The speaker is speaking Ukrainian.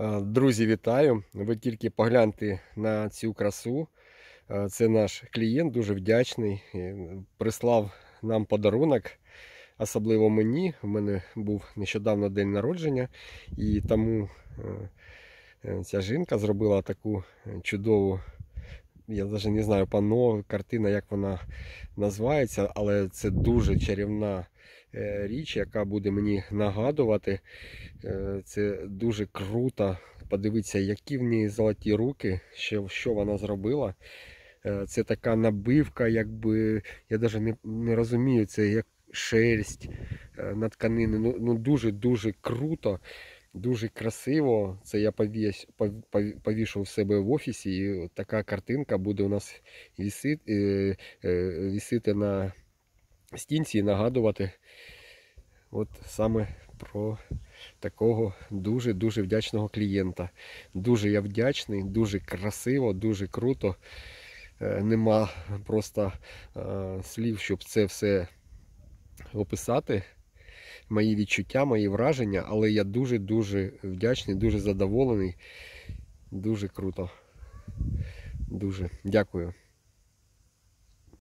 Е, друзі, вітаю! Ви тільки погляньте на цю красу. Е, це наш клієнт, дуже вдячний. Е, прислав нам подарунок, особливо мені. У мене був нещодавно день народження, і тому ця жінка зробила таку чудову я навіть не знаю панно, картина, як вона називається, але це дуже чарівна е, річ, яка буде мені нагадувати. Е, це дуже круто. Подивитися, які в неї золоті руки, що що вона зробила. Е, це така набивка, якби я навіть не не розумію, це як шерсть на тканини. Ну дуже-дуже ну, круто. Дуже красиво. Це я повішу в себе в офісі, і така картинка буде у нас вісити, е, е, вісити на стінці і нагадувати. От саме про такого дуже-дуже вдячного клієнта. Дуже я вдячний, дуже красиво, дуже круто. Е, нема просто слів, щоб це все описати мої відчуття, мої враження, але я дуже-дуже вдячний, дуже задоволений. Дуже круто. Дуже дякую.